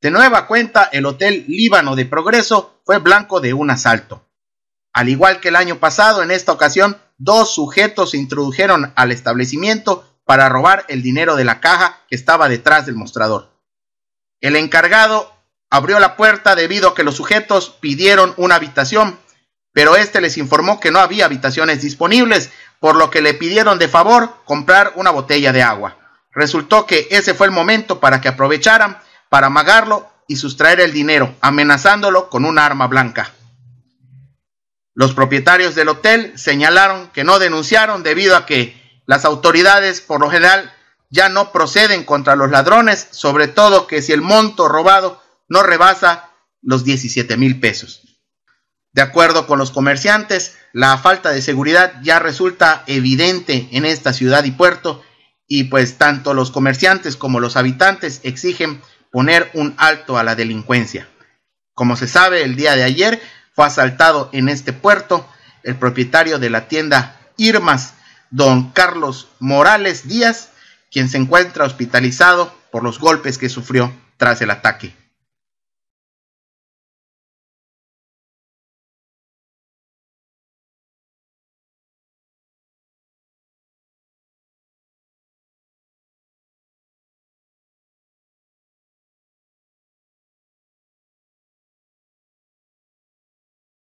De nueva cuenta, el Hotel Líbano de Progreso fue blanco de un asalto. Al igual que el año pasado, en esta ocasión, dos sujetos se introdujeron al establecimiento para robar el dinero de la caja que estaba detrás del mostrador. El encargado abrió la puerta debido a que los sujetos pidieron una habitación, pero este les informó que no había habitaciones disponibles, por lo que le pidieron de favor comprar una botella de agua. Resultó que ese fue el momento para que aprovecharan para amagarlo y sustraer el dinero, amenazándolo con un arma blanca. Los propietarios del hotel señalaron que no denunciaron debido a que las autoridades por lo general ya no proceden contra los ladrones, sobre todo que si el monto robado no rebasa los 17 mil pesos. De acuerdo con los comerciantes, la falta de seguridad ya resulta evidente en esta ciudad y puerto y pues tanto los comerciantes como los habitantes exigen poner un alto a la delincuencia. Como se sabe, el día de ayer fue asaltado en este puerto el propietario de la tienda Irmas, don Carlos Morales Díaz, quien se encuentra hospitalizado por los golpes que sufrió tras el ataque.